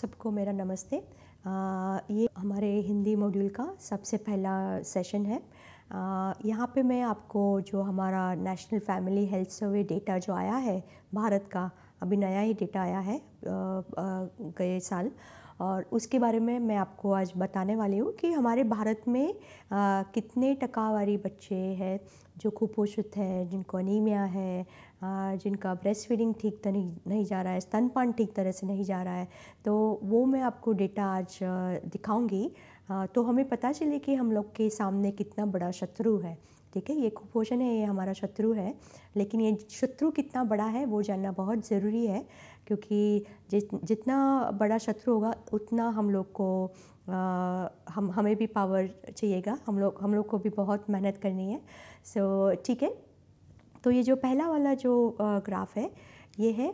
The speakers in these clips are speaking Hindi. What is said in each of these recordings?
सबको मेरा नमस्ते आ, ये हमारे हिंदी मॉड्यूल का सबसे पहला सेशन है यहाँ पे मैं आपको जो हमारा national family health survey data जो आया है भारत का अभी नया ही डेटा आया है आ, गए साल और उसके बारे में मैं आपको आज बताने वाली हूँ कि हमारे भारत में आ, कितने टकावारी बच्चे हैं जो कुपोषित हैं जिनको अनीमिया है जिनका ब्रेस्ट फीडिंग ठीक तरह नहीं जा रहा है स्तनपान ठीक तरह से नहीं जा रहा है तो वो मैं आपको डेटा आज दिखाऊंगी तो हमें पता चले कि हम लोग के सामने कितना बड़ा शत्रु है ठीक है ये कुपोषण है ये हमारा शत्रु है लेकिन ये शत्रु कितना बड़ा है वो जानना बहुत ज़रूरी है क्योंकि जित जितना बड़ा शत्रु होगा उतना हम लोग को आ, हम हमें भी पावर चाहिएगा हम लोग हम लोग को भी बहुत मेहनत करनी है सो so, ठीक है तो ये जो पहला वाला जो ग्राफ है ये है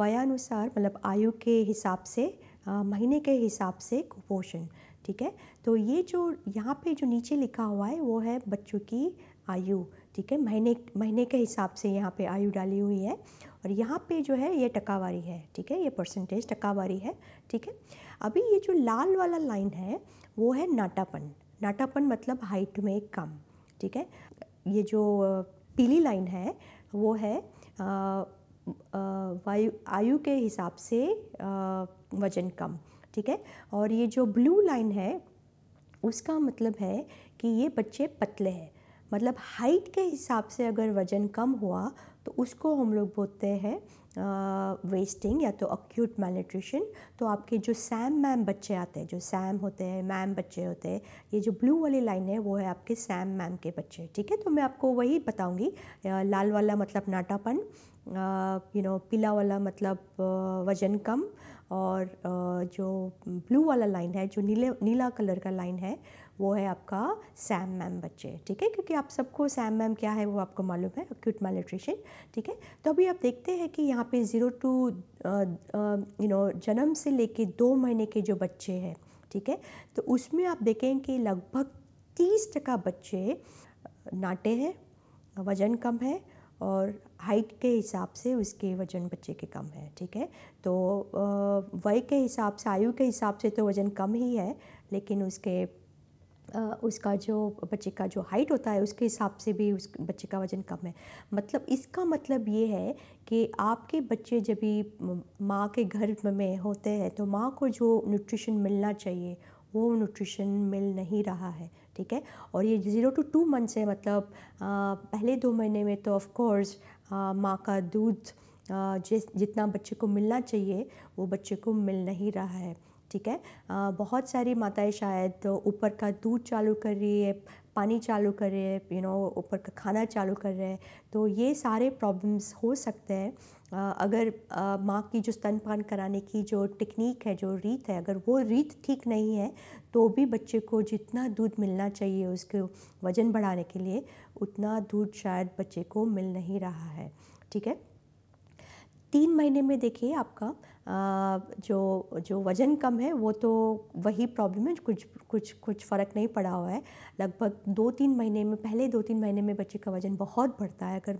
वयानुसार मतलब आयु के हिसाब से महीने के हिसाब से कुपोषण ठीक है तो ये जो यहाँ पे जो नीचे लिखा हुआ है वो है बच्चों की आयु ठीक है महीने महीने के हिसाब से यहाँ पे आयु डाली हुई है और यहाँ पे जो है ये टकावारी है ठीक है ये परसेंटेज टकावारी है ठीक है अभी ये जो लाल वाला लाइन है वो है नाटापन नाटापन मतलब हाइट में कम ठीक है ये जो पीली लाइन है वो है वायु आयु के हिसाब से वजन कम ठीक है और ये जो ब्लू लाइन है उसका मतलब है कि ये बच्चे पतले हैं मतलब हाइट के हिसाब से अगर वज़न कम हुआ तो उसको हम लोग बोलते हैं वेस्टिंग या तो अक्यूट malnutrition तो आपके जो सैम मैम बच्चे आते हैं जो सैम होते हैं मैम बच्चे होते हैं ये जो ब्लू वाली लाइन है वो है आपके सैम मैम के बच्चे ठीक है तो मैं आपको वही बताऊंगी लाल वाला मतलब नाटापन यू नो पीला वाला मतलब वजन कम और जो ब्लू वाला लाइन है जो नीले नीला कलर का लाइन है वो है आपका सैम मैम बच्चे ठीक है क्योंकि आप सबको सैम मैम क्या है वो आपको मालूम है एक्यूट मेलेट्रेशन ठीक है तो अभी आप देखते हैं कि यहाँ पे ज़ीरो टू यू नो जन्म से लेके दो महीने के जो बच्चे हैं ठीक है तो उसमें आप देखें कि लगभग तीस टका बच्चे नाटे हैं वज़न कम है और हाइट के हिसाब से उसके वज़न बच्चे के कम है ठीक है तो वय के हिसाब से आयु के हिसाब से तो वज़न कम ही है लेकिन उसके उसका जो बच्चे का जो हाइट होता है उसके हिसाब से भी उस बच्चे का वज़न कम है मतलब इसका मतलब ये है कि आपके बच्चे जब भी माँ के गर्भ में होते हैं तो माँ को जो न्यूट्रिशन मिलना चाहिए वो न्यूट्रिशन मिल नहीं रहा है ठीक है और ये ज़ीरो टू टू मंथ्स है मतलब आ, पहले दो महीने में तो ऑफकोर्स माँ का दूध जिस जितना बच्चे को मिलना चाहिए वो बच्चे को मिल नहीं रहा है ठीक है बहुत सारी माताएं शायद ऊपर का दूध चालू कर रही है पानी चालू कर रहे हैं यू नो ऊपर का खाना चालू कर रहे हैं तो ये सारे प्रॉब्लम्स हो सकते हैं अगर माँ की जो स्तनपान कराने की जो टेक्निक है जो रीत है अगर वो रीत ठीक नहीं है तो भी बच्चे को जितना दूध मिलना चाहिए उसके वज़न बढ़ाने के लिए उतना दूध शायद बच्चे को मिल नहीं रहा है ठीक है तीन महीने में देखिए आपका जो जो वज़न कम है वो तो वही प्रॉब्लम है कुछ कुछ कुछ फ़र्क नहीं पड़ा हुआ है लगभग दो तीन महीने में पहले दो तीन महीने में बच्चे का वज़न बहुत बढ़ता है अगर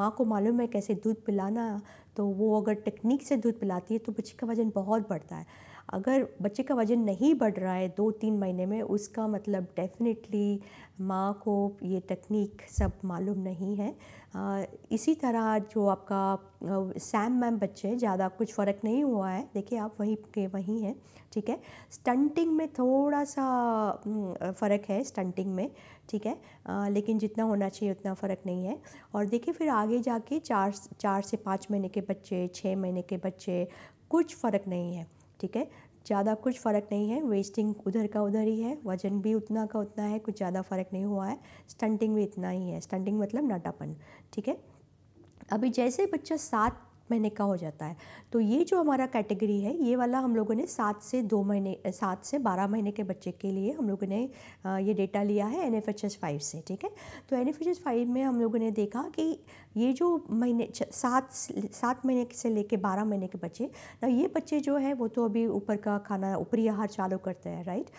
माँ को मालूम है कैसे दूध पिलाना तो वो अगर टेक्निक से दूध पिलाती है तो बच्चे का वज़न बहुत बढ़ता है अगर बच्चे का वज़न नहीं बढ़ रहा है दो तीन महीने में उसका मतलब डेफ़िनेटली माँ को ये तकनीक सब मालूम नहीं है इसी तरह जो आपका सैम मैम बच्चे ज़्यादा कुछ फ़र्क नहीं हुआ है देखिए आप वहीं के वहीं हैं ठीक है स्टंटिंग में थोड़ा सा फ़र्क है स्टंटिंग में ठीक है आ, लेकिन जितना होना चाहिए उतना फ़र्क नहीं है और देखिए फिर आगे जाके चार चार से पाँच महीने के बच्चे छः महीने के बच्चे कुछ फ़र्क नहीं है ठीक है ज़्यादा कुछ फ़र्क नहीं है वेस्टिंग उधर का उधर ही है वजन भी उतना का उतना है कुछ ज़्यादा फ़र्क नहीं हुआ है स्टंटिंग भी इतना ही है स्टंटिंग मतलब नाटापन ठीक है अभी जैसे बच्चा सात महीने का हो जाता है तो ये जो हमारा कैटेगरी है ये वाला हम लोगों ने सात से दो महीने सात से बारह महीने के बच्चे के लिए हम लोगों ने ये डेटा लिया है N F H S five से ठीक है तो N F H S five में हम लोगों ने देखा कि ये जो महीने सात सात महीने से लेके बारह महीने के बच्चे ना ये बच्चे जो है वो तो अभी ऊपर का खाना ऊपरी आहार चालू करते हैं राइट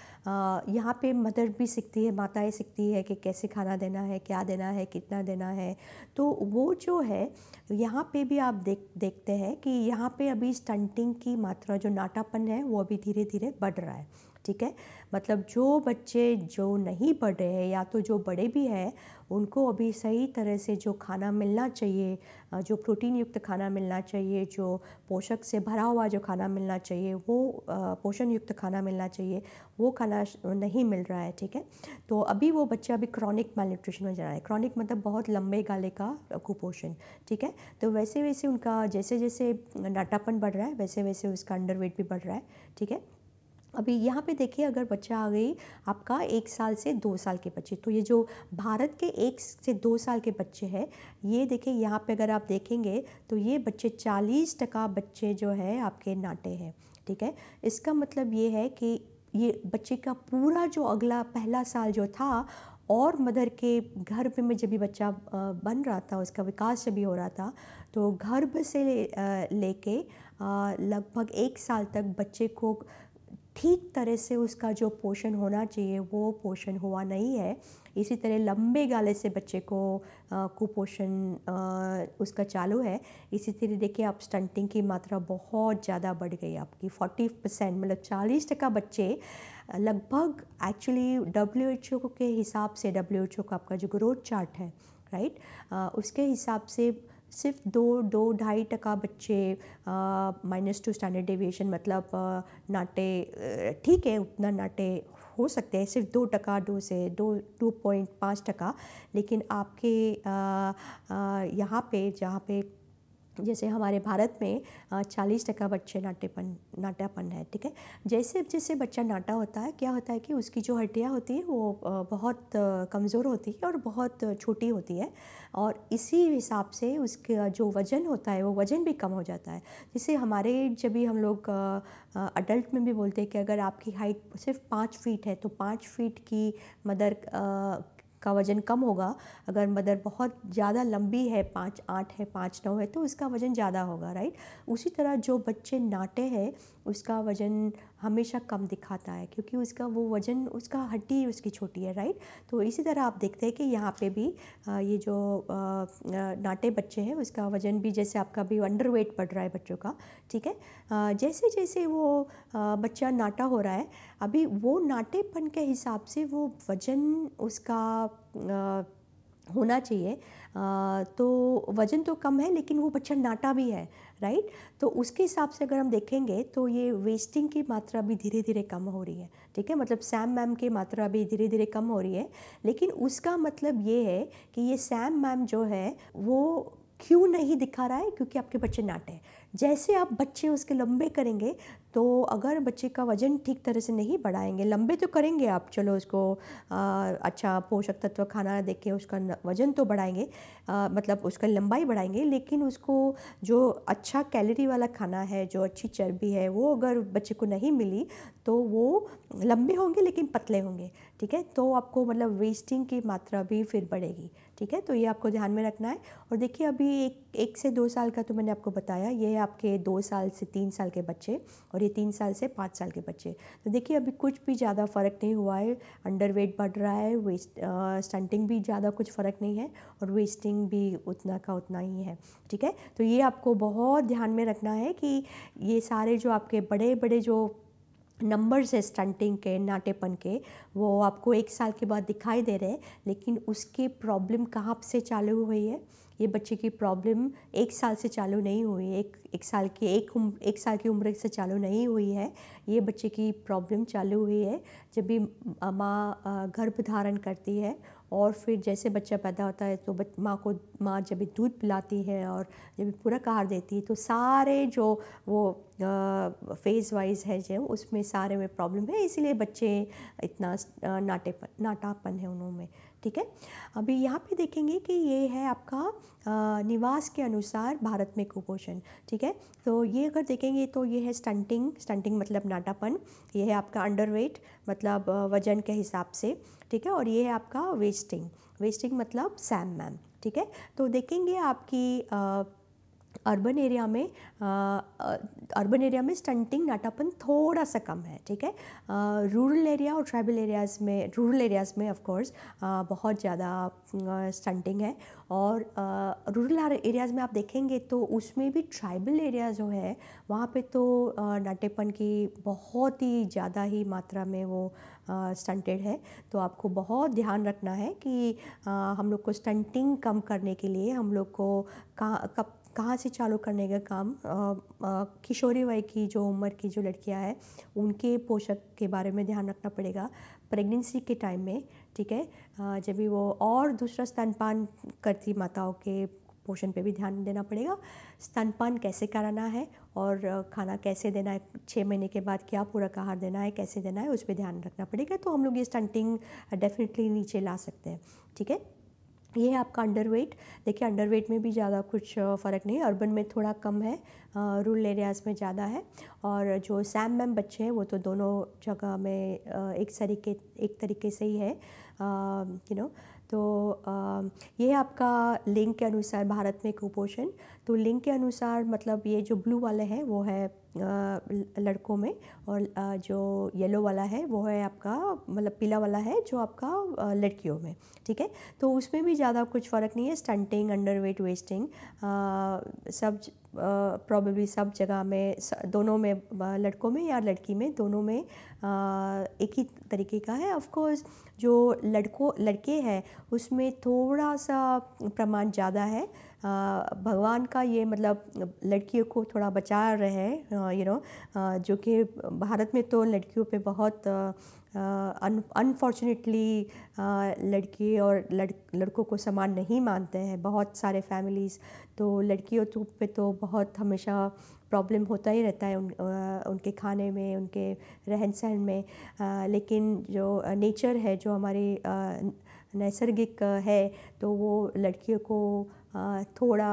यहाँ पे मदर भी सीखती है माताएँ सीखती है कि कैसे खाना देना है क्या देना है कितना देना है तो वो जो है यहाँ पे भी आप देख देखते हैं कि यहाँ पे अभी स्टंटिंग की मात्रा जो नाटापन है वो अभी धीरे धीरे बढ़ रहा है ठीक है मतलब जो बच्चे जो नहीं पढ़ रहे हैं या तो जो बड़े भी हैं उनको अभी सही तरह से जो खाना मिलना चाहिए जो प्रोटीन युक्त खाना मिलना चाहिए जो पोषक से भरा हुआ जो खाना मिलना चाहिए वो पोषण युक्त खाना मिलना चाहिए वो खाना नहीं मिल रहा है ठीक है तो अभी वो बच्चा अभी क्रॉनिक न्यूट्रिशन में जा रहा है क्रॉनिक मतलब बहुत लंबे गाले का कुपोषण ठीक है तो वैसे वैसे उनका जैसे जैसे नाटापन बढ़ रहा है वैसे वैसे उसका अंडरवेट भी बढ़ रहा है ठीक है अभी यहाँ पे देखिए अगर बच्चा आ गई आपका एक साल से दो साल के बच्चे तो ये जो भारत के एक से दो साल के बच्चे हैं ये देखिए यहाँ पे अगर आप देखेंगे तो ये बच्चे चालीस टका बच्चे जो है आपके नाटे हैं ठीक है इसका मतलब ये है कि ये बच्चे का पूरा जो अगला पहला साल जो था और मदर के गर्भ में जब भी बच्चा बन रहा था उसका विकास जब भी हो रहा था तो गर्भ से लेके लगभग एक साल तक बच्चे को ठीक तरह से उसका जो पोषण होना चाहिए वो पोषण हुआ नहीं है इसी तरह लंबे गाले से बच्चे को कुपोषण उसका चालू है इसी तरह देखिए आप स्टंटिंग की मात्रा बहुत ज़्यादा बढ़ गई आपकी 40 परसेंट मतलब 40 टका बच्चे लगभग एक्चुअली डब्ल्यू एच ओ के हिसाब से डब्ल्यू एच ओ का आपका जो ग्रोथ चार्ट है राइट उसके हिसाब से सिर्फ दो दो ढाई टका बच्चे माइनस टू स्टैंडर्ड डेविएशन मतलब नाटे ठीक है उतना नाटे हो सकते हैं सिर्फ दो टका दो से दो टू पॉइंट पाँच टका लेकिन आपके यहाँ पे जहाँ पे जैसे हमारे भारत में चालीस टका बच्चे नाट्यपन नाटापन है ठीक है जैसे जैसे बच्चा नाटा होता है क्या होता है कि उसकी जो हड्डियाँ होती है वो बहुत कमज़ोर होती है और बहुत छोटी होती है और इसी हिसाब से उसका जो वज़न होता है वो वज़न भी कम हो जाता है जैसे हमारे जब भी हम लोग अडल्ट में भी बोलते हैं कि अगर आपकी हाइट सिर्फ पाँच फीट है तो पाँच फीट की मदर इसका वज़न कम होगा अगर मदर बहुत ज़्यादा लंबी है पाँच आठ है पाँच नौ है तो इसका वज़न ज़्यादा होगा राइट उसी तरह जो बच्चे नाटे हैं उसका वज़न हमेशा कम दिखाता है क्योंकि उसका वो वज़न उसका हड्डी उसकी छोटी है राइट तो इसी तरह आप देखते हैं कि यहाँ पे भी ये जो नाटे बच्चे हैं उसका वज़न भी जैसे आपका भी अंडर वेट पड़ रहा है बच्चों का ठीक है जैसे जैसे वो बच्चा नाटा हो रहा है अभी वो नाटेपन के हिसाब से वो वज़न उसका होना चाहिए तो वज़न तो कम है लेकिन वो बच्चा नाटा भी है राइट तो उसके हिसाब से अगर हम देखेंगे तो ये वेस्टिंग की मात्रा भी धीरे धीरे कम हो रही है ठीक है मतलब सैम मैम की मात्रा भी धीरे धीरे कम हो रही है लेकिन उसका मतलब ये है कि ये सैम मैम जो है वो क्यों नहीं दिखा रहा है क्योंकि आपके बच्चे नाटे हैं जैसे आप बच्चे उसके लंबे करेंगे तो अगर बच्चे का वजन ठीक तरह से नहीं बढ़ाएंगे लंबे तो करेंगे आप चलो उसको आ, अच्छा पोषक तत्व खाना के उसका वजन तो बढ़ाएंगे आ, मतलब उसका लंबाई बढ़ाएंगे लेकिन उसको जो अच्छा कैलोरी वाला खाना है जो अच्छी चर्बी है वो अगर बच्चे को नहीं मिली तो वो लंबे होंगे लेकिन पतले होंगे ठीक है तो आपको मतलब वेस्टिंग की मात्रा भी फिर बढ़ेगी ठीक है तो ये आपको ध्यान में रखना है और देखिए अभी एक एक से दो साल का तो मैंने आपको बताया ये है आपके दो साल से तीन साल के बच्चे और ये तीन साल से पाँच साल के बच्चे तो देखिए अभी कुछ भी ज़्यादा फ़र्क नहीं हुआ है अंडर वेट बढ़ रहा है वेस्ट स्टंटिंग भी ज़्यादा कुछ फ़र्क नहीं है और वेस्टिंग भी उतना का उतना ही है ठीक है तो ये आपको बहुत ध्यान में रखना है कि ये सारे जो आपके बड़े बड़े जो नंबर्स है स्टंटिंग के नाटेपन के वो आपको एक साल के बाद दिखाई दे रहे हैं लेकिन उसकी प्रॉब्लम कहाँ से चालू हुई है ये बच्चे की प्रॉब्लम एक साल से चालू नहीं हुई एक एक साल के एक उम्र एक साल की उम्र से चालू नहीं हुई है ये बच्चे की प्रॉब्लम चालू हुई है जब भी माँ गर्भ धारण करती है और फिर जैसे बच्चा पैदा होता है तो माँ को माँ जब भी दूध पिलाती है और जब भी पूरा कार देती है तो सारे जो वो फेज़ वाइज है जो उसमें सारे में प्रॉब्लम है इसीलिए बच्चे इतना नाटेपन नाटापन है उनमें ठीक है अभी यहाँ पे देखेंगे कि ये है आपका निवास के अनुसार भारत में कुपोषण ठीक है तो ये अगर देखेंगे तो ये है स्टंटिंग स्टंटिंग मतलब नाटापन ये है आपका अंडरवेट मतलब वजन के हिसाब से ठीक है और ये है आपका वेस्टिंग वेस्टिंग मतलब सैम मैम ठीक है तो देखेंगे आपकी अर्बन एरिया में अर्बन एरिया में स्टंटिंग नाटापन थोड़ा सा कम है ठीक है रूरल एरिया और ट्राइबल एरियाज़ में रूरल एरियाज़ में ऑफ कोर्स बहुत ज़्यादा स्टंटिंग है और रूरल एरियाज़ में आप देखेंगे तो उसमें भी ट्राइबल एरिया जो है वहाँ पे तो नाटेपन की बहुत ही ज़्यादा ही मात्रा में वो स्टंटेड है तो आपको बहुत ध्यान रखना है कि हम लोग को स्टंटिंग कम करने के लिए हम लोग को कहाँ कब कहाँ से चालू करने का काम किशोरी वय की जो उम्र की जो लड़कियाँ हैं उनके पोषक के बारे में ध्यान रखना पड़ेगा प्रेगनेंसी के टाइम में ठीक है जब भी वो और दूसरा स्तनपान करती माताओं के पोषण पे भी ध्यान देना पड़ेगा स्तनपान कैसे कराना है और खाना कैसे देना है छः महीने के बाद क्या पूरा आहार देना है कैसे देना है उस पर ध्यान रखना पड़ेगा तो हम लोग ये स्टंटिंग डेफिनेटली नीचे ला सकते हैं ठीक है ये है आपका अंडर वेट देखिए अंडर वेट में भी ज़्यादा कुछ फ़र्क नहीं अर्बन में थोड़ा कम है रूरल एरियाज़ में ज़्यादा है और जो सैम मैम बच्चे हैं वो तो दोनों जगह में एक तरीके एक तरीके से ही है यू नो तो ये है आपका लिंग के अनुसार भारत में कुपोषण तो लिंग के अनुसार मतलब ये जो ब्लू वाले हैं वो है लड़कों में और जो येलो वाला है वो है आपका मतलब पीला वाला है जो आपका लड़कियों में ठीक है तो उसमें भी ज़्यादा कुछ फ़र्क नहीं है स्टंटिंग अंडर वेट वेस्टिंग सब प्रॉब्लली सब जगह में दोनों में लड़कों में या लड़की में दोनों में एक ही तरीके का है ऑफ कोर्स जो लड़कों लड़के हैं उसमें थोड़ा सा प्रमाण ज़्यादा है भगवान का ये मतलब लड़कियों को थोड़ा बचा रहे हैं यू नो जो कि भारत में तो लड़कियों पे बहुत अनफॉर्चुनेटली लड़के और लड़ लड़कों को समान नहीं मानते हैं बहुत सारे फैमिलीज़ तो लड़कियों तो पे तो बहुत हमेशा प्रॉब्लम होता ही रहता है उन उनके खाने में उनके रहन सहन में आ, लेकिन जो नेचर है जो हमारे नैसर्गिक है तो वो लड़कियों को थोड़ा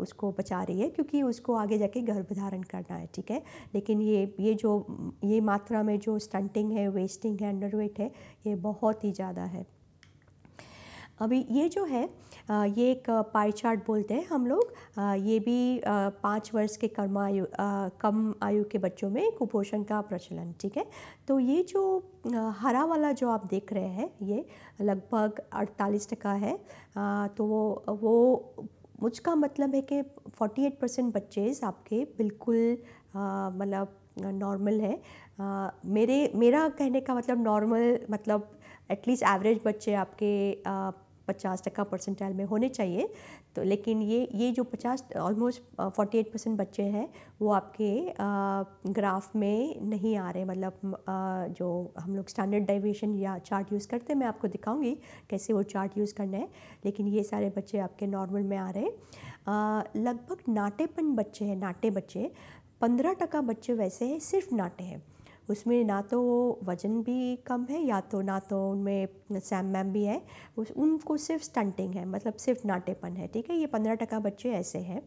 उसको बचा रही है क्योंकि उसको आगे जाके गर्भ धारण करना है ठीक है लेकिन ये ये जो ये मात्रा में जो स्टंटिंग है वेस्टिंग है अंडरवेट है ये बहुत ही ज़्यादा है अभी ये जो है ये एक पाई चार्ट बोलते हैं हम लोग ये भी पाँच वर्ष के कर्म आयु कम आयु के बच्चों में कुपोषण का प्रचलन ठीक है तो ये जो हरा वाला जो आप देख रहे हैं ये लगभग अड़तालीस टका है तो वो वो मुझका मतलब है कि फोर्टी एट परसेंट बच्चेज आपके बिल्कुल मतलब नॉर्मल है आ, मेरे मेरा कहने का मतलब नॉर्मल मतलब एटलीस्ट एवरेज बच्चे आपके पचास टका परसेंटाइल में होने चाहिए तो लेकिन ये ये जो पचास ऑलमोस्ट फोर्टी एट परसेंट बच्चे हैं वो आपके आ, ग्राफ में नहीं आ रहे मतलब आ, जो हम लोग स्टैंडर्ड डाइवेशन या चार्ट यूज़ करते हैं मैं आपको दिखाऊंगी कैसे वो चार्ट यूज़ करना है लेकिन ये सारे बच्चे आपके नॉर्मल में आ रहे लगभग नाटेपन बच्चे हैं नाटे बच्चे पंद्रह टका बच्चे वैसे हैं सिर्फ नाटे हैं उसमें ना तो वज़न भी कम है या तो ना तो उनमें सैम मैम भी है उस उनको सिर्फ स्टंटिंग है मतलब सिर्फ नाटेपन है ठीक है ये पंद्रह टका बच्चे ऐसे हैं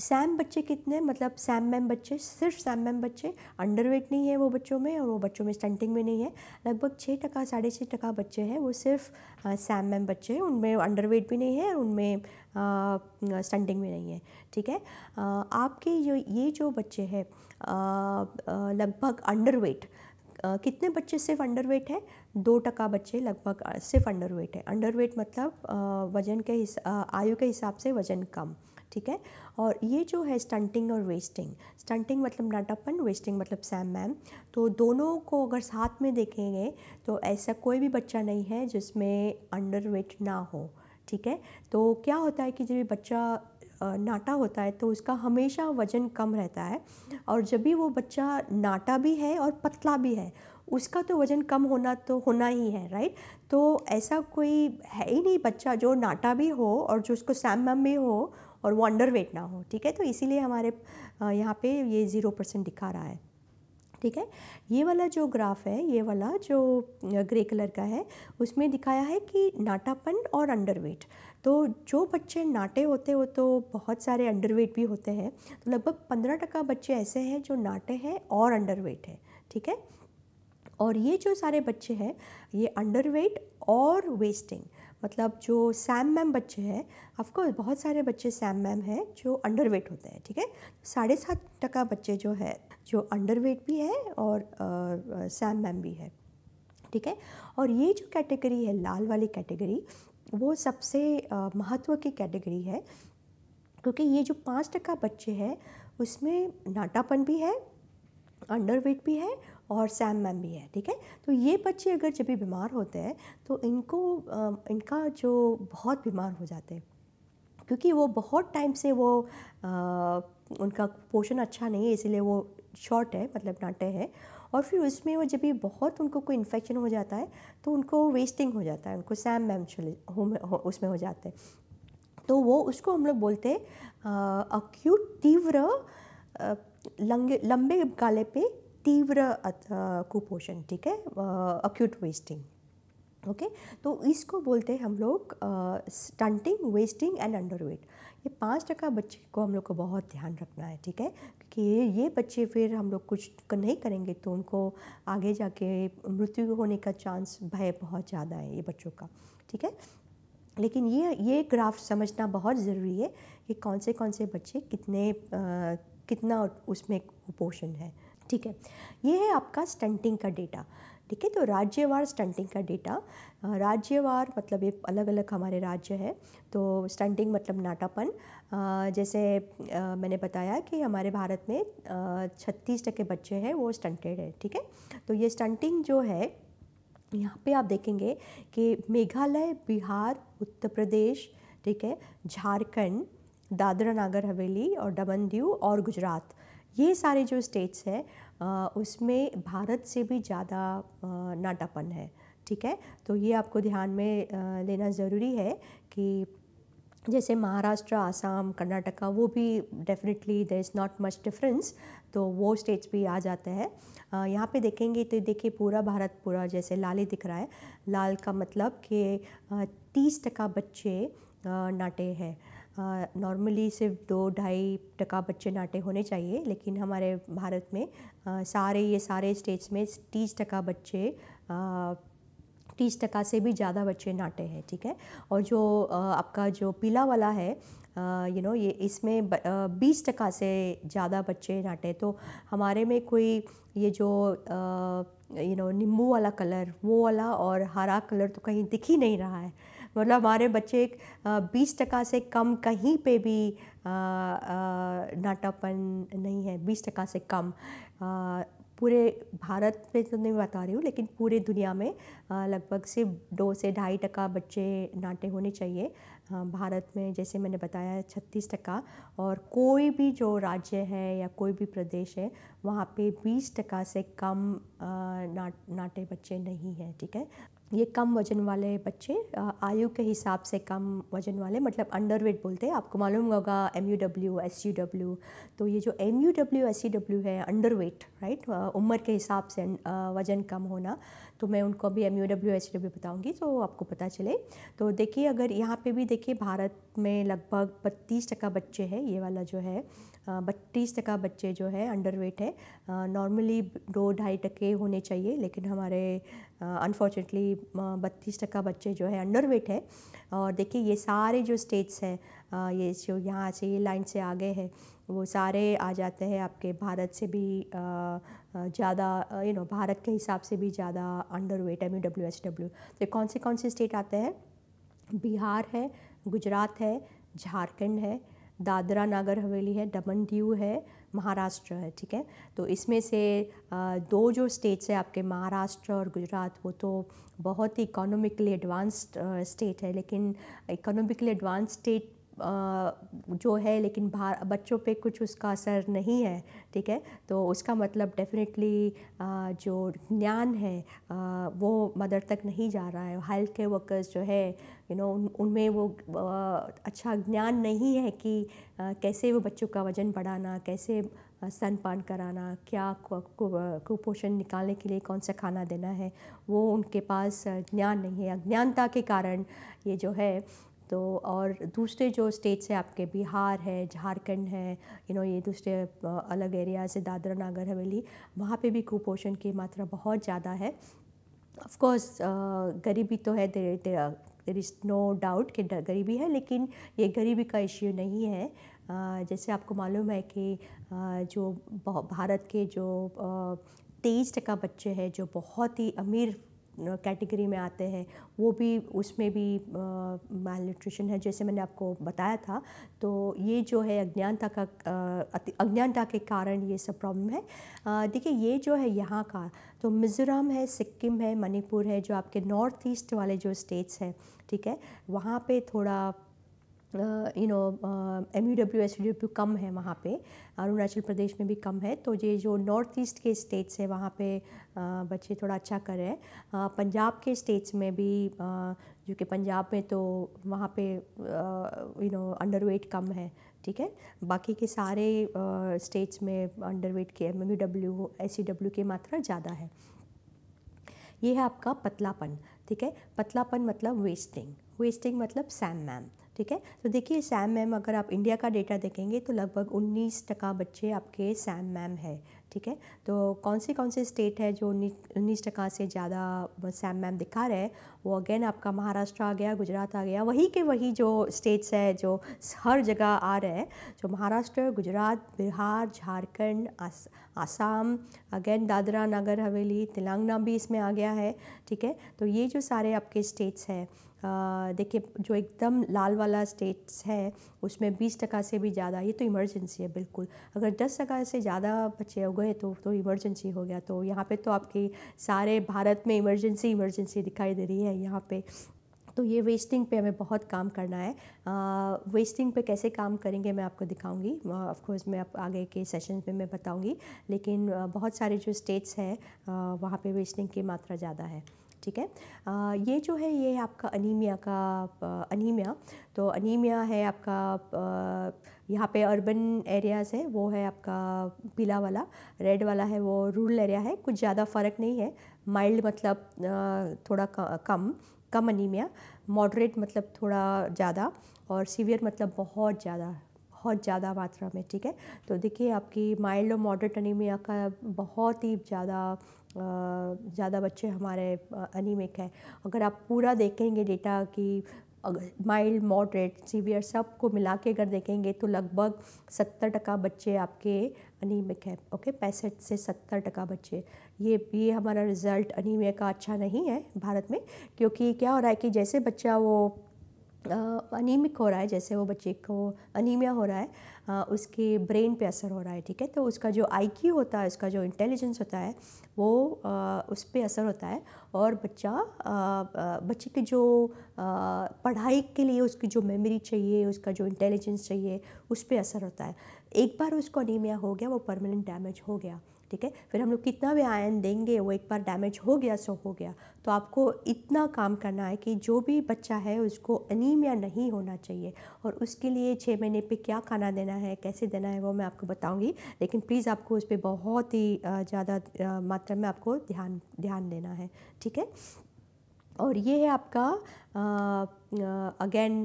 सैम बच्चे कितने मतलब सैम मैम बच्चे सिर्फ सैम मैम बच्चे अंडरवेट नहीं है वो बच्चों में और वो बच्चों में स्टंटिंग में नहीं है लगभग छः टका साढ़े छः टका बच्चे हैं वो सिर्फ सैम मैम बच्चे हैं उनमें अंडरवेट भी नहीं है और उनमें स्टंटिंग भी नहीं है ठीक है आपके जो ये जो बच्चे हैं लगभग अंडरवेट कितने बच्चे सिर्फ अंडरवेट है दो टका बच्चे लगभग सिर्फ अंडरवेट है अंडरवेट मतलब वज़न के आयु के हिसाब से वज़न कम ठीक है और ये जो है स्टंटिंग और वेस्टिंग स्टंटिंग मतलब नाटापन वेस्टिंग मतलब सैम मैम तो दोनों को अगर साथ में देखेंगे तो ऐसा कोई भी बच्चा नहीं है जिसमें अंडर वेट ना हो ठीक है तो क्या होता है कि जब बच्चा नाटा होता है तो उसका हमेशा वज़न कम रहता है और जब भी वो बच्चा नाटा भी है और पतला भी है उसका तो वज़न कम होना तो होना ही है राइट तो ऐसा कोई है ही नहीं बच्चा जो नाटा भी हो और जो उसको सैम मैम भी हो और वो अंडर वेट ना हो ठीक है तो इसीलिए हमारे यहाँ पे ये ज़ीरो परसेंट दिखा रहा है ठीक है ये वाला जो ग्राफ है ये वाला जो ग्रे कलर का है उसमें दिखाया है कि नाटापन और अंडर वेट तो जो बच्चे नाटे होते हो तो बहुत सारे अंडर वेट भी होते हैं तो लगभग पंद्रह टका बच्चे ऐसे हैं जो नाटे हैं और अंडरवेट है ठीक है और ये जो सारे बच्चे हैं ये अंडर वेट और वेस्टिंग मतलब जो सैम मैम बच्चे हैं ऑफकोर्स बहुत सारे बच्चे सैम मैम हैं जो अंडर वेट होते हैं ठीक है साढ़े सात टका बच्चे जो है जो अंडर वेट भी है और सैम मैम भी है ठीक है और ये जो कैटेगरी है लाल वाली कैटेगरी वो सबसे महत्व की कैटेगरी है क्योंकि ये जो पाँच टका बच्चे हैं उसमें नाटापन भी है अंडरवेट भी है और सैम मैम भी है ठीक है तो ये बच्चे अगर जब भी बीमार होते हैं तो इनको इनका जो बहुत बीमार हो जाते हैं क्योंकि वो बहुत टाइम से वो आ, उनका पोषण अच्छा नहीं है इसीलिए वो शॉर्ट है मतलब नाटे है और फिर उसमें वो जब भी बहुत उनको कोई इन्फेक्शन हो जाता है तो उनको वेस्टिंग हो जाता है उनको सैम मैम चले हो, उसमें हो जाते हैं तो वो उसको हम लोग बोलते हैं अक्यूट तीव्र लंबे लंबे काले पे तीव्र कुपोषण ठीक है अक्यूट वेस्टिंग ओके तो इसको बोलते हैं हम लोग स्टंटिंग वेस्टिंग एंड अंडरवेट ये पाँच टका बच्चे को हम लोग को बहुत ध्यान रखना है ठीक है क्योंकि ये ये बच्चे फिर हम लोग कुछ नहीं करेंगे तो उनको आगे जाके मृत्यु होने का चांस भय बहुत ज़्यादा है ये बच्चों का ठीक है लेकिन ये ये ग्राफ समझना बहुत ज़रूरी है कि कौन से कौन से बच्चे कितने आ, कितना उसमें कुपोषण है ठीक है ये है आपका स्टंटिंग का डेटा ठीक है तो राज्यवार स्टंटिंग का डेटा राज्यवार मतलब ये अलग अलग हमारे राज्य है तो स्टंटिंग मतलब नाटापन जैसे मैंने बताया कि हमारे भारत में छत्तीस टके बच्चे हैं वो स्टंटेड है ठीक है तो ये स्टंटिंग जो है यहाँ पे आप देखेंगे कि मेघालय बिहार उत्तर प्रदेश ठीक है झारखंड दादरा नागर हवेली और दमन दीव और गुजरात ये सारे जो स्टेट्स हैं उसमें भारत से भी ज़्यादा नाटापन है ठीक है तो ये आपको ध्यान में लेना ज़रूरी है कि जैसे महाराष्ट्र आसाम कर्नाटका वो भी definitely there is not much difference तो वो स्टेट्स भी आ जाते हैं यहाँ पे देखेंगे तो देखिए पूरा भारत पूरा जैसे ही दिख रहा है लाल का मतलब कि तीस टका बच्चे नाटे हैं नॉर्मली सिर्फ दो ढाई टका बच्चे नाटे होने चाहिए लेकिन हमारे भारत में सारे ये सारे स्टेट्स में तीस टका बच्चे तीस टका से भी ज़्यादा बच्चे नाटे हैं ठीक है और जो आपका जो पीला वाला है यू नो ये इसमें बीस टका से ज़्यादा बच्चे नाटे तो हमारे में कोई ये जो यू नो नींबू वाला कलर वो वाला और हरा कलर तो कहीं दिख ही नहीं रहा है मतलब हमारे बच्चे बीस टका से कम कहीं पे भी नाटापन नहीं है बीस टका से कम पूरे भारत में तो नहीं बता रही हूँ लेकिन पूरे दुनिया में लगभग सिर्फ दो से ढाई टका बच्चे नाटे होने चाहिए भारत में जैसे मैंने बताया छत्तीस टका और कोई भी जो राज्य है या कोई भी प्रदेश है वहाँ पे बीस टका से कम नाट नाटे बच्चे नहीं हैं ठीक है ये कम वजन वाले बच्चे आयु के हिसाब से कम वजन वाले मतलब अंडरवेट बोलते हैं आपको मालूम होगा M U W S U W तो ये जो M U W S U W है अंडर वेट राइट उम्र के हिसाब से वज़न कम होना तो मैं उनको अभी M U W S U W बताऊँगी तो आपको पता चले तो देखिए अगर यहाँ पर भी देखिए भारत में लगभग बत्तीस टका बच्चे हैं ये वाला जो है बत्तीस टका बच्चे जो है अंडर वेट है नॉर्मली दो ढाई टके होने चाहिए लेकिन हमारे अनफॉर्चुनेटली बत्तीस टका बच्चे जो है अंडरवेट है और देखिए ये सारे जो स्टेट्स हैं ये जो यहाँ से ये लाइन से आगे हैं वो सारे आ जाते हैं आपके भारत से भी ज़्यादा यू नो भारत के हिसाब से भी ज़्यादा underweight M U W H W तो कौन से कौन से स्टेट आते हैं बिहार है गुजरात है झारखंड है दादरा नागर हवेली है दमन दीव है महाराष्ट्र है ठीक है तो इसमें से दो जो स्टेट्स है आपके महाराष्ट्र और गुजरात वो तो बहुत ही इकोनॉमिकली एडवांस्ड स्टेट है लेकिन इकोनॉमिकली एडवांस स्टेट जो है लेकिन बाहर बच्चों पे कुछ उसका असर नहीं है ठीक है तो उसका मतलब डेफिनेटली जो ज्ञान है वो मदर तक नहीं जा रहा है हेल्थ केयर वर्कर्स जो है यू नो उनमें वो अच्छा ज्ञान नहीं है कि कैसे वो बच्चों का वज़न बढ़ाना कैसे स्तनपान कराना क्या कुपोषण निकालने के लिए कौन सा खाना देना है वो उनके पास ज्ञान नहीं है अज्ञानता के कारण ये जो है तो और दूसरे जो स्टेट्स हैं आपके बिहार है झारखंड है यू नो ये दूसरे अलग एरिया से दादरा नागर हवेली वहाँ पे भी कुपोषण की मात्रा बहुत ज़्यादा है ऑफकोर्स गरीबी तो है there, there, there is no doubt कि गरीबी है लेकिन ये गरीबी का इश्यू नहीं है जैसे आपको मालूम है कि जो भारत के जो तेईस टका बच्चे हैं जो बहुत ही अमीर कैटेगरी में आते हैं वो भी उसमें भी माल न्यूट्रिशन है जैसे मैंने आपको बताया था तो ये जो है अज्ञानता का अज्ञानता के कारण ये सब प्रॉब्लम है देखिए ये जो है यहाँ का तो मिज़ोरम है सिक्किम है मणिपुर है जो आपके नॉर्थ ईस्ट वाले जो स्टेट्स हैं ठीक है वहाँ पे थोड़ा you know M U W S W कम है वहाँ पे अरुणाचल प्रदेश में भी कम है तो ये जो नॉर्थ ईस्ट के स्टेट्स है वहाँ पे बच्चे थोड़ा अच्छा कर रहे हैं पंजाब के स्टेट्स में भी जो कि पंजाब में तो वहाँ पे यू नो अंडर वेट कम है ठीक है बाकी के सारे स्टेट्स में अंडर वेट के M U W S C W की मात्रा ज़्यादा है ये है आपका पतलापन ठीक है पतलापन मतलब वेस्टिंग वेस्टिंग मतलब सैम मैम ठीक है तो देखिए सैम मैम अगर आप इंडिया का डेटा देखेंगे तो लगभग उन्नीस टका बच्चे आपके सैम मैम है ठीक है तो कौन से कौन से स्टेट है जो उन्नीस टका से ज़्यादा सैम मैम दिखा रहे हैं वो अगेन आपका महाराष्ट्र आ गया गुजरात आ गया वही के वही जो स्टेट्स है जो हर जगह आ रहे हैं जो महाराष्ट्र गुजरात बिहार झारखंड आस, आसाम अगेन दादरा नगर हवेली तेलंगाना भी इसमें आ गया है ठीक है तो ये जो सारे आपके स्टेट्स हैं देखिए जो एकदम लाल वाला स्टेट्स है उसमें बीस टका से भी ज़्यादा ये तो इमरजेंसी है बिल्कुल अगर दस टका से ज़्यादा बच्चे हो गए तो तो इमरजेंसी हो गया तो यहाँ पे तो आपकी सारे भारत में इमरजेंसी इमरजेंसी दिखाई दे रही है यहाँ पे तो ये वेस्टिंग पे हमें बहुत काम करना है आ, वेस्टिंग पे कैसे काम करेंगे मैं आपको दिखाऊंगी ऑफ कोर्स मैं आप आगे के सेशन में मैं बताऊंगी लेकिन बहुत सारे जो स्टेट्स हैं वहाँ पे वेस्टिंग की मात्रा ज़्यादा है ठीक है ये जो है ये आपका अनीमिया का अनीमिया तो अनीमिया है आपका तो यहाँ पे अर्बन एरियाज़ है वो है आपका पीला वाला रेड वाला है वो रूरल एरिया है कुछ ज़्यादा फ़र्क नहीं है माइल्ड मतलब थोड़ा कम कम अनीमिया मॉडरेट मतलब थोड़ा ज़्यादा और सीवियर मतलब बहुत ज़्यादा बहुत ज़्यादा मात्रा में ठीक है तो देखिए आपकी माइल्ड और मॉडरेट अनीमिया का बहुत ही ज़्यादा ज़्यादा बच्चे हमारे अनिमिक है अगर आप पूरा देखेंगे डेटा कि माइल्ड मॉडरेट सीवियर सब को मिला के अगर देखेंगे तो लगभग सत्तर टका बच्चे आपके अनिमिक है ओके पैंसठ से सत्तर टका बच्चे ये ये हमारा रिज़ल्ट अनिमिया का अच्छा नहीं है भारत में क्योंकि क्या हो रहा है कि जैसे बच्चा वो अनिमिक हो रहा है जैसे वो बच्चे को अनीमिया हो रहा है आ, उसके ब्रेन पे असर हो रहा है ठीक है तो उसका जो आई होता है उसका जो इंटेलिजेंस होता है वो आ, उस पर असर होता है और बच्चा आ, बच्चे की जो पढ़ाई के लिए उसकी जो मेमोरी चाहिए उसका जो इंटेलिजेंस चाहिए उस पर असर होता है एक बार उसको अनीमिया हो गया वो परमानेंट डैमेज हो गया ठीक है फिर हम लोग कितना भी आयन देंगे वो एक बार डैमेज हो गया सो हो गया तो आपको इतना काम करना है कि जो भी बच्चा है उसको अनीमिया नहीं होना चाहिए और उसके लिए छः महीने पे क्या खाना देना है कैसे देना है वो मैं आपको बताऊंगी लेकिन प्लीज़ आपको उस पर बहुत ही ज़्यादा मात्रा में आपको ध्यान ध्यान देना है ठीक है और ये है आपका again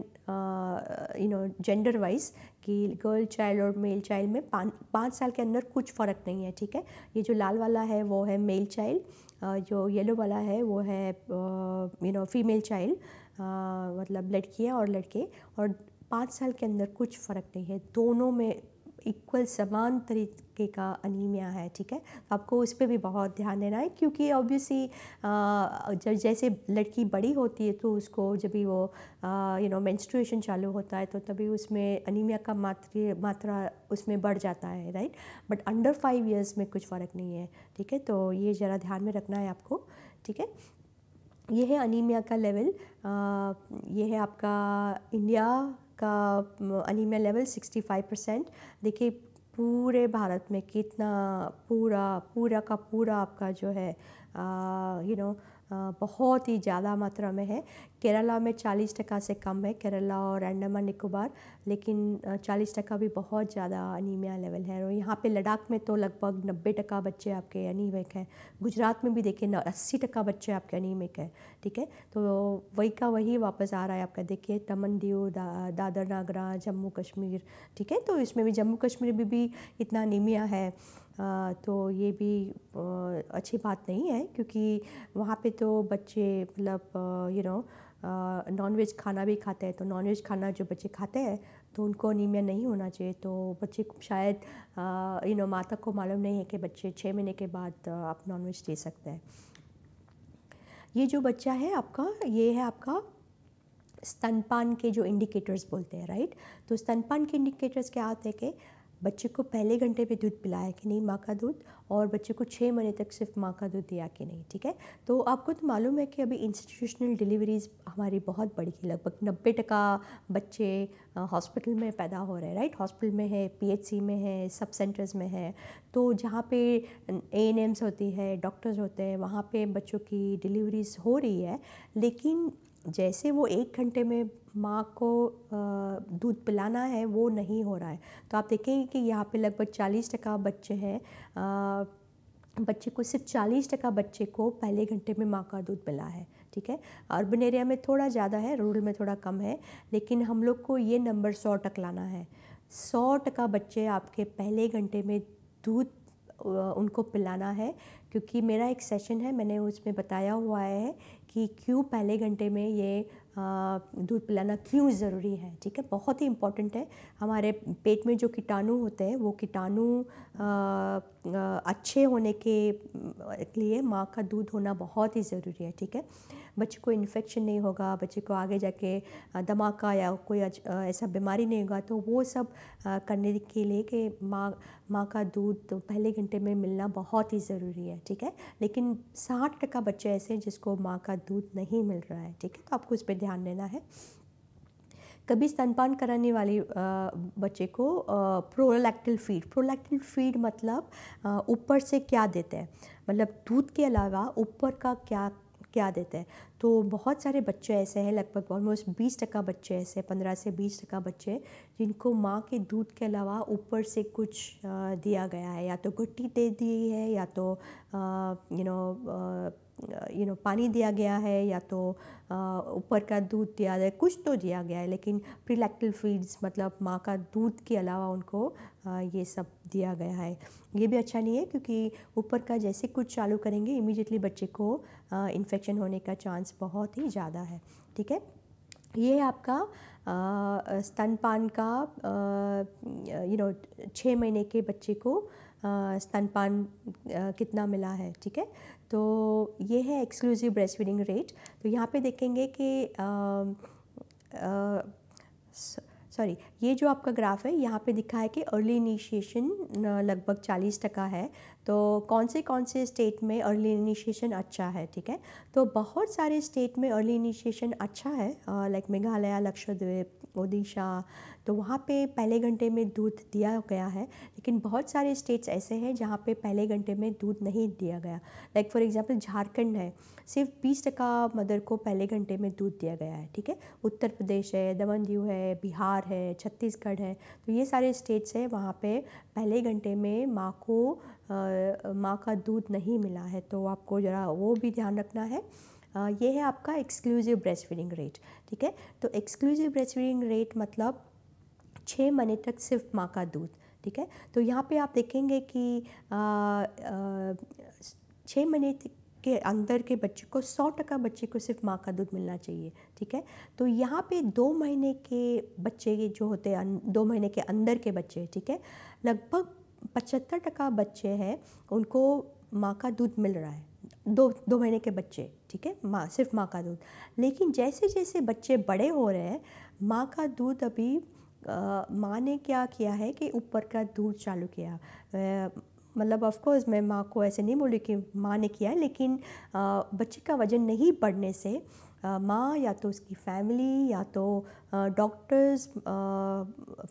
you know gender wise कि गर्ल चाइल्ड और मेल चाइल्ड में पाँच पाँच साल के अंदर कुछ फ़र्क नहीं है ठीक है ये जो लाल वाला है वो है मेल चाइल्ड जो येलो वाला है वो है यू नो फीमेल चाइल्ड मतलब लड़कियाँ और लड़के और पाँच साल के अंदर कुछ फ़र्क नहीं है दोनों में इक्वल समान तरीके का अनीमिया है ठीक है तो आपको उस पर भी बहुत ध्यान देना है क्योंकि ऑब्वियसली जब जैसे लड़की बड़ी होती है तो उसको जब भी वो यू नो मेंस्ट्रुएशन चालू होता है तो तभी उसमें अनीमिया का मात्र मात्रा उसमें बढ़ जाता है right but under five years में कुछ फ़र्क नहीं है ठीक है तो ये ज़रा ध्यान में रखना है आपको ठीक है ये है अनीमिया का लेवल आ, ये है आपका इंडिया का अनिमिया लेवल 65 परसेंट देखिए पूरे भारत में कितना पूरा पूरा का पूरा आपका जो है यू नो बहुत ही ज़्यादा मात्रा में है केरला में चालीस टका से कम है केरला और अंडमान निकोबार लेकिन चालीस टका भी बहुत ज़्यादा अनीमिया लेवल है और यहाँ पे लद्दाख में तो लगभग नब्बे टका बच्चे आपके अनिमिक हैं गुजरात में भी देखिए अस्सी टका बच्चे आपके अनिमिक हैं ठीक है तो वही का वही वापस आ रहा है आपका देखिए दमन दा, दादर नागरा जम्मू कश्मीर ठीक है तो इसमें भी जम्मू कश्मीर में भी, भी इतना अनिमिया है तो ये भी अच्छी बात नहीं है क्योंकि वहाँ पे तो बच्चे मतलब यू नो नॉनवेज खाना भी खाते हैं तो नॉनवेज खाना जो बच्चे खाते हैं तो उनको अनिमिया नहीं होना चाहिए तो बच्चे शायद यू नो माता को मालूम नहीं है कि बच्चे छः महीने के बाद आप नॉनवेज दे सकते हैं ये जो बच्चा है आपका ये है आपका स्तनपान के जो इंडिकेटर्स बोलते हैं राइट तो स्तनपान के इंडिकेटर्स क्या होते हैं कि बच्चे को पहले घंटे पे दूध पिलाया कि नहीं माँ का दूध और बच्चे को छः महीने तक सिर्फ माँ का दूध दिया कि नहीं ठीक है तो आपको तो मालूम है कि अभी इंस्टीट्यूशनल डिलीवरीज हमारी बहुत बड़ी थी लगभग नब्बे टका बच्चे हॉस्पिटल में पैदा हो रहे हैं राइट हॉस्पिटल में है पीएचसी में है सब सेंटर्स में है तो जहाँ पे ए होती है डॉक्टर्स होते हैं वहाँ पर बच्चों की डिलीवरीज हो रही है लेकिन जैसे वो एक घंटे में माँ को दूध पिलाना है वो नहीं हो रहा है तो आप देखेंगे कि यहाँ पे लगभग चालीस टका बच्चे हैं बच्चे को सिर्फ चालीस टका बच्चे को पहले घंटे में माँ का दूध मिला है ठीक है अर्बन एरिया में थोड़ा ज़्यादा है रूरल में थोड़ा कम है लेकिन हम लोग को ये नंबर सौ टक लाना है सौ टका बच्चे आपके पहले घंटे में दूध उनको पिलाना है क्योंकि मेरा एक सेशन है मैंने उसमें बताया हुआ है कि क्यों पहले घंटे में ये दूध पिलाना क्यों ज़रूरी है ठीक है बहुत ही इम्पोर्टेंट है हमारे पेट में जो कीटाणु होते हैं वो कीटाणु अच्छे होने के लिए माँ का दूध होना बहुत ही ज़रूरी है ठीक है बच्चे को इन्फेक्शन नहीं होगा बच्चे को आगे जाके का या कोई ऐसा बीमारी नहीं होगा तो वो सब करने के लिए कि माँ माँ का दूध तो पहले घंटे में मिलना बहुत ही ज़रूरी है ठीक है लेकिन साठ टका बच्चे ऐसे हैं जिसको माँ का दूध नहीं मिल रहा है ठीक है तो आपको इस पर ध्यान देना है कभी स्तनपान कराने वाले बच्चे को प्रोलैक्टिल फीड प्रोलैक्टिल फीड मतलब ऊपर से क्या देते हैं मतलब दूध के अलावा ऊपर का क्या क्या देते हैं तो बहुत सारे बच्चे ऐसे हैं लगभग ऑलमोस्ट बीस टका बच्चे ऐसे पंद्रह से बीस टका बच्चे जिनको माँ के दूध के अलावा ऊपर से कुछ दिया गया है या तो गुट्टी दे दी है या तो यू नो यू नो पानी दिया गया है या तो ऊपर का दूध दिया है कुछ तो दिया गया है लेकिन प्रिलेक्टल फीड्स मतलब माँ का दूध के अलावा उनको ये सब दिया गया है ये भी अच्छा नहीं है क्योंकि ऊपर का जैसे कुछ चालू करेंगे इमीडिएटली बच्चे को इन्फेक्शन होने का चांस बहुत ही ज़्यादा है ठीक है ये है आपका स्तनपान का यू नो छः महीने के बच्चे को स्तनपान कितना मिला है ठीक है तो ये है एक्सक्लूसिव ब्रेस्ट फीडिंग रेट तो यहाँ पे देखेंगे कि सॉरी ये जो आपका ग्राफ है यहाँ पे दिखा है कि अर्ली इनिशिएशन लगभग चालीस टका है तो कौन से कौन से स्टेट में अर्ली इनिशिएशन अच्छा है ठीक है तो बहुत सारे स्टेट में अर्ली इनिशिएशन अच्छा है लाइक मेघालय लक्षद्वीप ओडिशा तो वहाँ पे पहले घंटे में दूध दिया गया है लेकिन बहुत सारे स्टेट्स ऐसे हैं जहाँ पे पहले घंटे में दूध नहीं दिया गया लाइक फॉर एग्जांपल झारखंड है सिर्फ बीस टका मदर को पहले घंटे में दूध दिया गया है ठीक है उत्तर प्रदेश है दमन दीव है बिहार है छत्तीसगढ़ है तो ये सारे स्टेट्स हैं वहाँ पे पहले घंटे में माँ को माँ का दूध नहीं मिला है तो आपको ज़रा वो भी ध्यान रखना है ये है आपका एक्सक्लूसिव ब्रेस्ट फीडिंग रेट ठीक है तो एक्सक्लूसिव ब्रेस्ट फीडिंग रेट मतलब छः महीने तक सिर्फ माँ का दूध ठीक है तो यहाँ पे आप देखेंगे कि छः महीने के अंदर के बच्चे को सौ टका बच्चे को सिर्फ माँ का दूध मिलना चाहिए ठीक है तो यहाँ पे दो महीने के बच्चे जो होते हैं दो महीने के अंदर के बच्चे ठीक है लगभग पचहत्तर टका बच्चे हैं उनको माँ का दूध मिल रहा है दो दो महीने के बच्चे ठीक है माँ सिर्फ माँ का दूध लेकिन जैसे जैसे बच्चे बड़े हो रहे हैं माँ का दूध अभी माँ ने क्या किया है कि ऊपर का दूध चालू किया मतलब ऑफकोर्स मैं माँ को ऐसे नहीं बोली कि माँ ने किया लेकिन आ, बच्चे का वज़न नहीं बढ़ने से माँ या तो उसकी फैमिली या तो डॉक्टर्स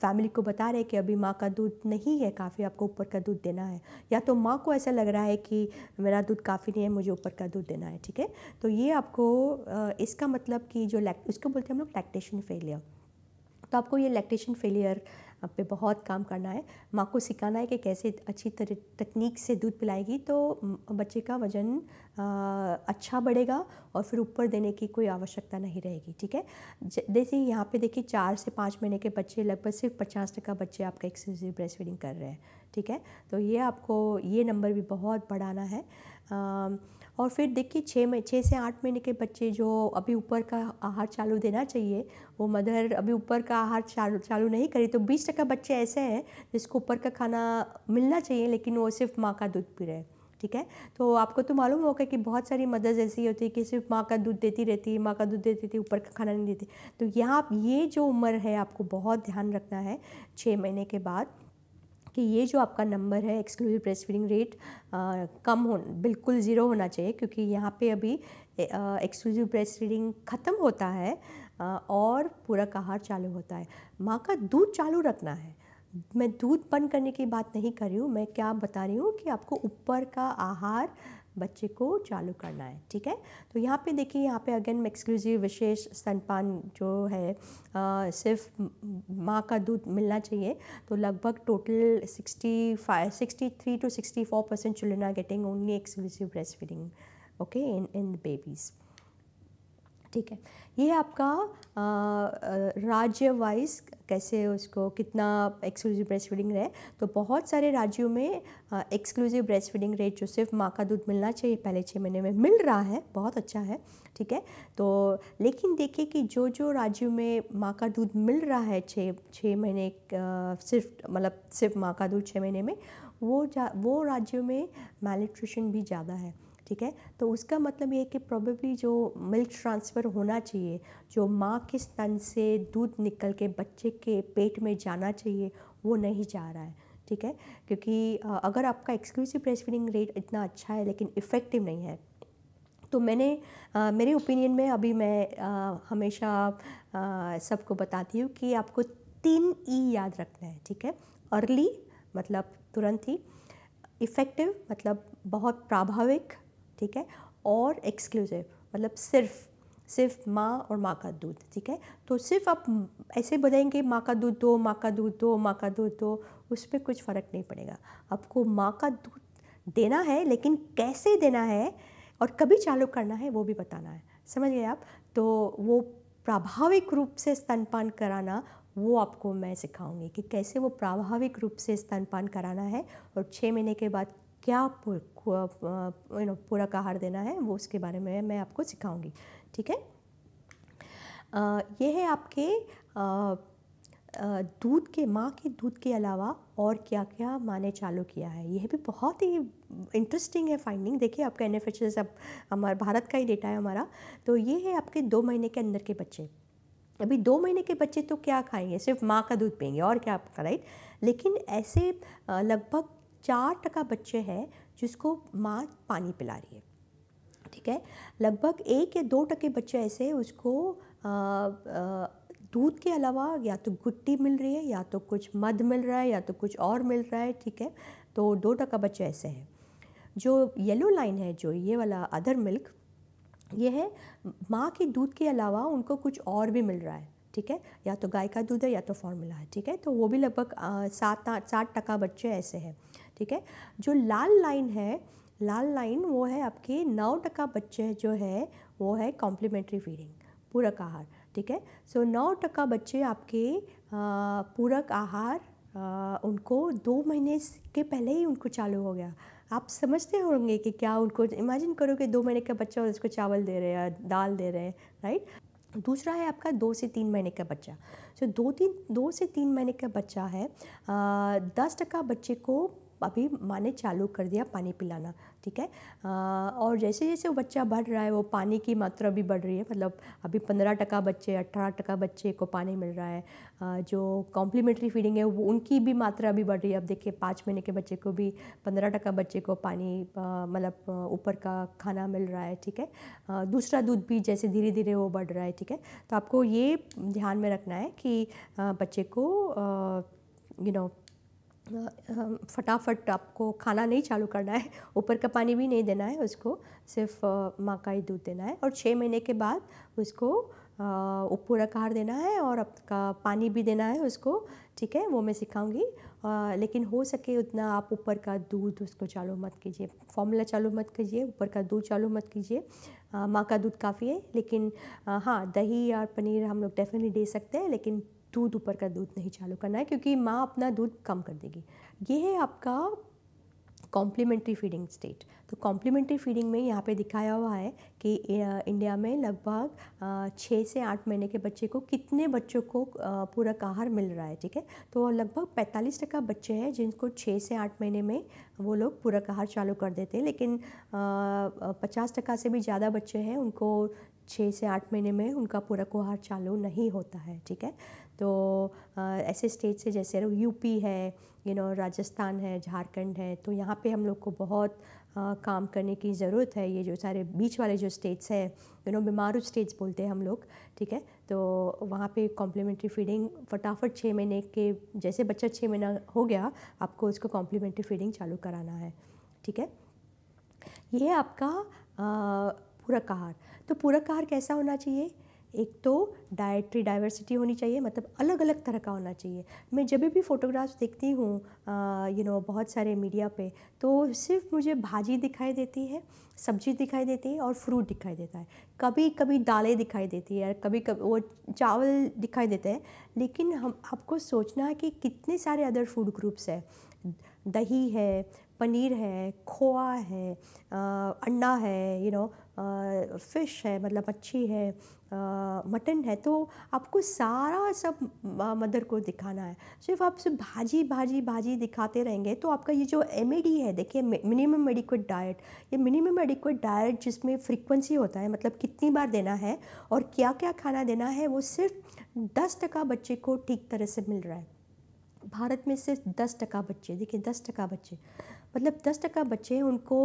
फैमिली को बता रहे कि अभी माँ का दूध नहीं है काफ़ी आपको ऊपर का दूध देना है या तो माँ को ऐसा लग रहा है कि मेरा दूध काफ़ी नहीं है मुझे ऊपर का दूध देना है ठीक है तो ये आपको इसका मतलब कि जो लैक्ट उसको बोलते हैं हम लोग लैक्टेशन फेलियर तो आपको ये लैक्टेशन फेलियर आप पे बहुत काम करना है माँ को सिखाना है कि कैसे अच्छी तरह तकनीक से दूध पिलाएगी तो बच्चे का वज़न अच्छा बढ़ेगा और फिर ऊपर देने की कोई आवश्यकता नहीं रहेगी ठीक है जैसे यहाँ पे देखिए चार से पाँच महीने के बच्चे लगभग सिर्फ पचास टका बच्चे आपका एक्सक्लूसिव ब्रेस्ट फीडिंग कर रहे हैं ठीक है तो ये आपको ये नंबर भी बहुत बढ़ाना है आ, और फिर देखिए छः में छः से आठ महीने के बच्चे जो अभी ऊपर का आहार चालू देना चाहिए वो मदर अभी ऊपर का आहार चालू चालू नहीं करी तो बीस टका बच्चे ऐसे हैं जिसको ऊपर का खाना मिलना चाहिए लेकिन वो सिर्फ माँ का दूध पी रहे हैं ठीक है तो आपको तो मालूम होगा कि बहुत सारी मदर्स ऐसी होती है कि सिर्फ माँ का दूध देती रहती है माँ का दूध देती थी ऊपर का खाना नहीं देती तो यहाँ ये जो उम्र है आपको बहुत ध्यान रखना है छः महीने के बाद कि ये जो आपका नंबर है एक्सक्लूसिव ब्रेस्ट फीडिंग रेट आ, कम हो बिल्कुल ज़ीरो होना चाहिए क्योंकि यहाँ पे अभी एक्सक्लूसिव ब्रेस्ट फीडिंग ख़त्म होता है आ, और पूरक आहार चालू होता है माँ का दूध चालू रखना है मैं दूध बंद करने की बात नहीं कर रही हूँ मैं क्या बता रही हूँ कि आपको ऊपर का आहार बच्चे को चालू करना है ठीक है तो यहाँ पे देखिए यहाँ पे अगेन एक्सक्लूसिव विशेष स्तनपान जो है आ, सिर्फ माँ का दूध मिलना चाहिए तो लगभग total 65 63 to 64 percent children are getting only exclusive breast feeding okay in in babies ठीक है ये आपका राज्य वाइज कैसे उसको कितना एक्सक्लूसिव ब्रेस्ट फीडिंग रहे तो बहुत सारे राज्यों में एक्सक्लूसिव ब्रेस्ट फीडिंग रेट जो सिर्फ माँ का दूध मिलना चाहिए पहले छः महीने में मिल रहा है बहुत अच्छा है ठीक है तो लेकिन देखिए कि जो जो राज्यों में माँ का दूध मिल रहा है छः छः महीने सिर्फ मतलब सिर्फ माँ का दूध छः महीने में वो जा वो राज्यों में मेल्यूट्रिशन भी ज़्यादा है ठीक है तो उसका मतलब ये है कि प्रॉबेबली जो मिल्क ट्रांसफ़र होना चाहिए जो माँ के स्तन से दूध निकल के बच्चे के पेट में जाना चाहिए वो नहीं जा रहा है ठीक है क्योंकि अगर आपका एक्सक्लूसिव ब्रेस्ट फीडिंग रेट इतना अच्छा है लेकिन इफ़ेक्टिव नहीं है तो मैंने आ, मेरे ओपिनियन में अभी मैं आ, हमेशा सबको बताती हूँ कि आपको तीन ई e याद रखना है ठीक है अर्ली मतलब तुरंत ही इफ़ेक्टिव मतलब बहुत प्राभाविक ठीक है और एक्सक्लूसिव मतलब सिर्फ सिर्फ माँ और माँ का दूध ठीक है तो सिर्फ आप ऐसे बताएंगे माँ का दूध दो माँ का दूध दो माँ का दूध दो उस पर कुछ फ़र्क नहीं पड़ेगा आपको माँ का दूध देना है लेकिन कैसे देना है और कभी चालू करना है वो भी बताना है समझ गए आप तो वो प्राभाविक रूप से स्तनपान कराना वो आपको मैं सिखाऊंगी कि कैसे वो प्राभाविक रूप से स्तनपान कराना है और छः महीने के बाद क्या यू नो पूरक आहार देना है वो उसके बारे में मैं आपको सिखाऊंगी ठीक है ये है आपके दूध के माँ के दूध के अलावा और क्या क्या माँ ने चालू किया है यह भी बहुत ही इंटरेस्टिंग है फाइंडिंग देखिए आपका एन एफ अब हमारा भारत का ही डेटा है हमारा तो ये है आपके दो महीने के अंदर के बच्चे अभी दो महीने के बच्चे तो क्या खाएंगे सिर्फ माँ का दूध पियेंगे और क्या आपका राइट लेकिन ऐसे लगभग चार टका बच्चे हैं जिसको माँ पानी पिला रही है ठीक है लगभग एक या दो टके बच्चे ऐसे उसको दूध के अलावा या तो गुट्टी मिल रही है या तो कुछ मध मिल रहा है या तो कुछ और मिल रहा है ठीक है तो दो टका बच्चे ऐसे हैं जो येलो लाइन है जो ये वाला अदर मिल्क ये है माँ के दूध के अलावा उनको कुछ और भी मिल रहा है ठीक है या तो गाय का दूध है या तो फॉर्मूला है ठीक है तो वो भी लगभग सात सात टका बच्चे ऐसे हैं ठीक है जो लाल लाइन है लाल लाइन वो है आपके नौ टका बच्चे जो है वो है कॉम्प्लीमेंट्री फीडिंग पूरक आहार ठीक है सो नौ टका बच्चे आपके पूरक आहार आ, उनको दो महीने के पहले ही उनको चालू हो गया आप समझते होंगे कि क्या उनको इमेजिन करो कि दो महीने का बच्चा और उसको चावल दे रहे हैं दाल दे रहे हैं राइट दूसरा है आपका दो से तीन महीने का बच्चा सो so, दो तीन दो से तीन महीने का बच्चा है आ, दस टका बच्चे को अभी माँ ने चालू कर दिया पानी पिलाना ठीक है आ, और जैसे जैसे वो बच्चा बढ़ रहा है वो पानी की मात्रा भी बढ़ रही है मतलब अभी पंद्रह टका बच्चे अट्ठारह टका बच्चे को पानी मिल रहा है आ, जो कॉम्प्लीमेंट्री फीडिंग है वो उनकी भी मात्रा भी बढ़ रही है अब देखिए पाँच महीने के बच्चे को भी पंद्रह टका बच्चे को पानी मतलब ऊपर का खाना मिल रहा है ठीक है आ, दूसरा दूध भी जैसे धीरे धीरे वो बढ़ रहा है ठीक है तो आपको ये ध्यान में रखना है कि बच्चे को यू नो फटाफट आपको खाना नहीं चालू करना है ऊपर का पानी भी नहीं देना है उसको सिर्फ माँ का ही दूध देना है और छः महीने के बाद उसको ऊपर आकार देना है और आपका पानी भी देना है उसको ठीक है वो मैं सिखाऊंगी लेकिन हो सके उतना आप ऊपर का दूध उसको चालू मत कीजिए फॉर्मूला चालू मत कीजिए ऊपर का दूध चालू मत कीजिए माँ का दूध काफ़ी है लेकिन हाँ दही और पनीर हम लोग डेफिनेटली दे सकते हैं लेकिन दूध ऊपर का दूध नहीं चालू करना है क्योंकि माँ अपना दूध कम कर देगी ये है आपका कॉम्प्लीमेंट्री फीडिंग स्टेट तो कॉम्प्लीमेंट्री फीडिंग में यहाँ पे दिखाया हुआ है कि इंडिया में लगभग छः से आठ महीने के बच्चे को कितने बच्चों को पूरक आहार मिल रहा है ठीक है तो लगभग पैंतालीस टका बच्चे हैं जिनको छः से आठ महीने में वो लोग पूरक आहार चालू कर देते हैं लेकिन पचास टका से भी ज़्यादा बच्चे हैं उनको छः से आठ महीने में उनका पूरा कुहार चालू नहीं होता है ठीक है तो ऐसे स्टेट से जैसे यूपी है यू नो राजस्थान है झारखंड है तो यहाँ पे हम लोग को बहुत आ, काम करने की ज़रूरत है ये जो सारे बीच वाले जो स्टेट्स हैं यू नो बीमारू स्टेट्स बोलते हैं हम लोग ठीक है तो वहाँ पे कॉम्प्लीमेंट्री फीडिंग फटाफट छः महीने के जैसे बच्चा छः महीना हो गया आपको उसको कॉम्प्लीमेंट्री फीडिंग चालू कराना है ठीक है ये आपका पूरक आहार तो पूरक आहार कैसा होना चाहिए एक तो डायट्री डाइवर्सिटी होनी चाहिए मतलब अलग अलग तरह का होना चाहिए मैं जब भी फ़ोटोग्राफ्स देखती हूँ यू नो बहुत सारे मीडिया पे तो सिर्फ मुझे भाजी दिखाई देती है सब्जी दिखाई देती है और फ्रूट दिखाई देता है कभी कभी दालें दिखाई देती है कभी कभी वो चावल दिखाई देते हैं लेकिन हम आपको सोचना है कि कितने सारे अदर फूड ग्रुप्स है दही है पनीर है खोआ है अंडा है you you know know, fish है मतलब मच्छी है मटन है तो आपको सारा सब मदर को दिखाना है सिर्फ आप सिर्फ भाजी भाजी भाजी दिखाते रहेंगे तो आपका ये जो एम है देखिए मिनिमम एडिक्वेट डाइट ये मिनिमम एडिक्वेट डाइट जिसमें फ्रीक्वेंसी होता है मतलब कितनी बार देना है और क्या क्या खाना देना है वो सिर्फ दस टका बच्चे को ठीक तरह से मिल रहा है भारत में सिर्फ दस टका बच्चे देखिए दस टका बच्चे मतलब दस टका बच्चे हैं उनको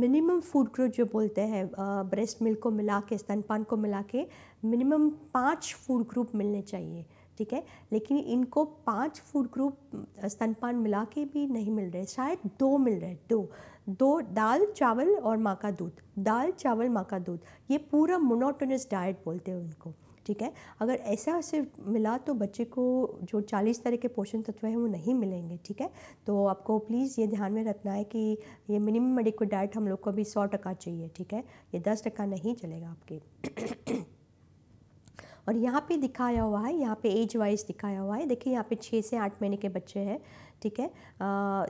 मिनिमम फूड ग्रोथ जो बोलते हैं ब्रेस्ट मिल्क को मिला के स्तनपान को मिला के मिनिमम पाँच फूड ग्रुप मिलने चाहिए ठीक है लेकिन इनको पाँच फूड ग्रुप स्तनपान मिला के भी नहीं मिल रहे शायद दो मिल रहे दो दो दाल चावल और माँ का दूध दाल चावल माँ का दूध ये पूरा मोनोटोनस डाइट बोलते हैं उनको ठीक है अगर ऐसा सिर्फ मिला तो बच्चे को जो 40 तरह के पोषण तत्व हैं वो नहीं मिलेंगे ठीक है तो आपको प्लीज़ ये ध्यान में रखना है कि ये मिनिमम मेडिकल डाइट हम लोग को अभी सौ टका चाहिए ठीक है ये दस टका नहीं चलेगा आपके और यहाँ पे दिखाया हुआ है यहाँ पे एज वाइज दिखाया हुआ है देखिए यहाँ पे छः से आठ महीने के बच्चे हैं ठीक है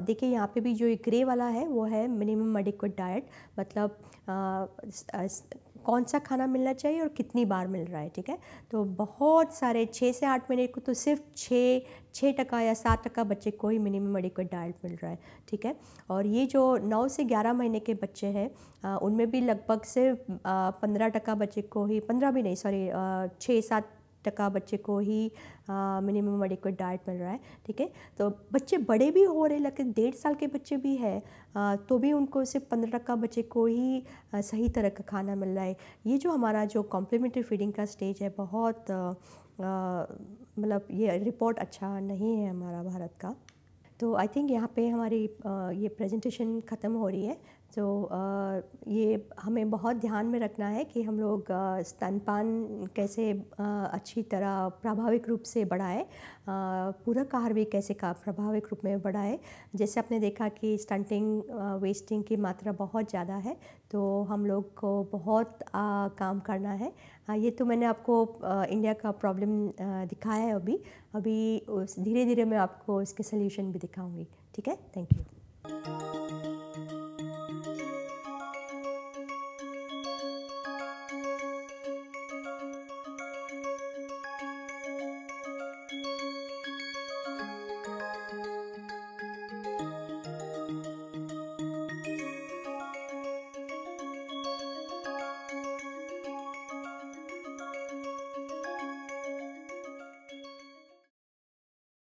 देखिए यहाँ पे भी जो ग्रे वाला है वो है मिनिमम मेडिकल डाइट मतलब आ, कौन सा खाना मिलना चाहिए और कितनी बार मिल रहा है ठीक है तो बहुत सारे छः से आठ महीने को तो सिर्फ छः छः टका या सात टका बच्चे को ही मिनिमम एडिक्वेट डाइट मिल रहा है ठीक है और ये जो नौ से ग्यारह महीने के बच्चे हैं उनमें भी लगभग सिर्फ पंद्रह टका बच्चे को ही पंद्रह भी नहीं सॉरी छः सात टका बच्चे को ही मिनिमम एडिक्वेट डाइट मिल रहा है ठीक है तो बच्चे बड़े भी हो रहे लेकिन डेढ़ साल के बच्चे भी है आ, तो भी उनको सिर्फ पंद्रह टका बच्चे को ही आ, सही तरह का खाना मिल रहा है ये जो हमारा जो कॉम्प्लीमेंट्री फीडिंग का स्टेज है बहुत मतलब ये रिपोर्ट अच्छा नहीं है हमारा भारत का तो आई थिंक यहाँ पे हमारी आ, ये प्रेजेंटेशन ख़त्म हो रही है तो ये हमें बहुत ध्यान में रखना है कि हम लोग स्तनपान कैसे अच्छी तरह प्रभाविक रूप से बढ़ाए पूरक आहार भी कैसे का प्रभाविक रूप में बढ़ाए जैसे आपने देखा कि स्टंटिंग वेस्टिंग की मात्रा बहुत ज़्यादा है तो हम लोग को बहुत आ, काम करना है आ, ये तो मैंने आपको आ, इंडिया का प्रॉब्लम दिखाया है अभी अभी धीरे धीरे मैं आपको इसके सल्यूशन भी दिखाऊंगी ठीक है थैंक यू